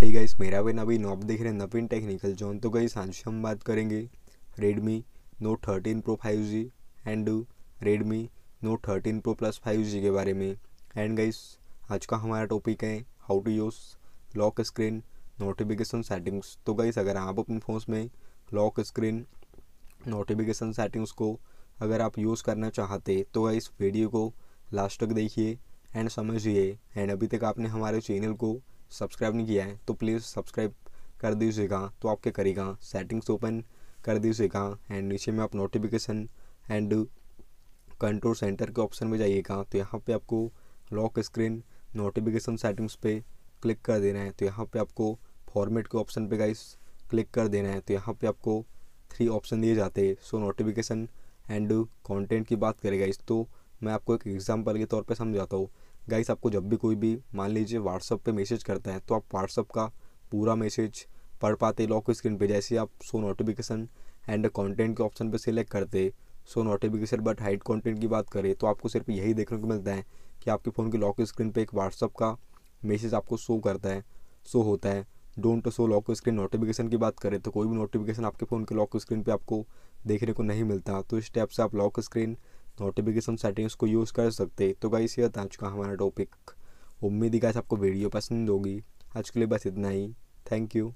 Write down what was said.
hey guys मेरा वे अभी knob देख रहे हैं नवीन टेक्निकल जोन तो गाइस आज हम बात करेंगे Redmi note thirteen pro five G and Redmi note thirteen pro plus five G के बारे में एंड गाइस आज का हमारा टॉपिक है how to use lock screen notification settings तो गाइस अगर आप अपने फ़ोन में लॉक स्क्रीन नोटिफिकेशन सेटिंग्स को अगर आप यूज़ करना चाहते तो इस वीडियो को लास्ट तक देखिए एंड समझिए एंड अभी तक आपने हमारे चैनल को सब्सक्राइब नहीं किया है तो प्लीज़ सब्सक्राइब कर दीजिएगा तो आपके करेगा सेटिंग्स ओपन कर दीजिएगा एंड नीचे में आप नोटिफिकेशन एंड कंट्रोल सेंटर के ऑप्शन में जाइएगा तो यहाँ पे आपको लॉक स्क्रीन नोटिफिकेशन सेटिंग्स पे क्लिक कर देना है तो यहाँ पे आपको फॉर्मेट के ऑप्शन पे गाइस क्लिक कर देना है तो यहाँ पे आपको थ्री ऑप्शन दिए जाते हैं सो नोटिफिकेशन एंड कंटेंट की बात करेगा इस तो मैं आपको एक एग्जाम्पल के तौर पर समझाता हूँ गाइस आपको जब भी कोई भी मान लीजिए व्हाट्सअप पे मैसेज करता है तो आप व्हाट्सअप का पूरा मैसेज पढ़ पाते लॉक स्क्रीन पे जैसे आप सो नोटिफिकेशन एंड कंटेंट के ऑप्शन पे सिलेक्ट करते show notification but hide content की बात करें तो आपको सिर्फ यही देखने को मिलता है कि आपके फ़ोन की लॉक स्क्रीन पर एक व्हाट्सअप का मैसेज आपको शो करता है शो होता है don't show lock screen notification की बात करें तो कोई भी नोटिफिकेशन आपके फ़ोन के लॉक स्क्रीन पे आपको देखने को नहीं मिलता तो इस टैप से आप लॉक स्क्रीन नोटिफिकेशन सेटिंग्स को यूज़ कर सकते तो गाइस ये था आज का हमारा टॉपिक उम्मीद ही गाइस आपको वीडियो पसंद होगी आज के लिए बस इतना ही थैंक यू